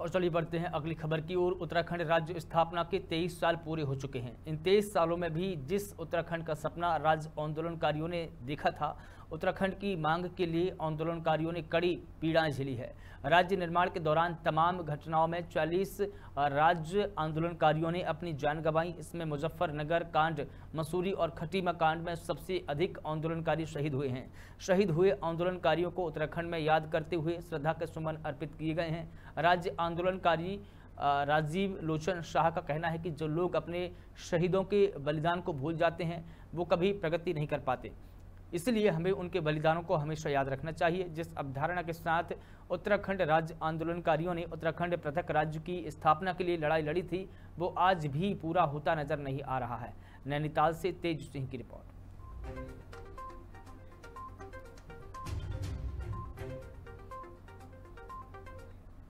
और चलिए बढ़ते हैं अगली खबर की ओर उत्तराखंड राज्य स्थापना के 23 साल पूरे हो चुके हैं इन 23 सालों में भी जिस उत्तराखंड का सपना राज्य आंदोलनकारियों ने देखा था उत्तराखंड की मांग के लिए आंदोलनकारियों ने कड़ी पीड़ाएं झेली है राज्य निर्माण के दौरान तमाम घटनाओं में 40 राज्य आंदोलनकारियों ने अपनी जान गंवाई इसमें मुजफ्फरनगर कांड मसूरी और खटीमा कांड में सबसे अधिक आंदोलनकारी शहीद हुए हैं शहीद हुए आंदोलनकारियों को उत्तराखंड में याद करते हुए श्रद्धा के सुमन अर्पित किए गए हैं राज्य आंदोलनकारी राजीव लोचन शाह का कहना है कि जो लोग अपने शहीदों के बलिदान को भूल जाते हैं वो कभी प्रगति नहीं कर पाते इसलिए हमें उनके बलिदानों को हमेशा याद रखना चाहिए जिस अवधारणा के साथ उत्तराखंड राज्य आंदोलनकारियों ने उत्तराखंड पृथक राज्य की स्थापना के लिए लड़ाई लड़ी थी वो आज भी पूरा होता नजर नहीं आ रहा है नैनीताल से तेज सिंह की रिपोर्ट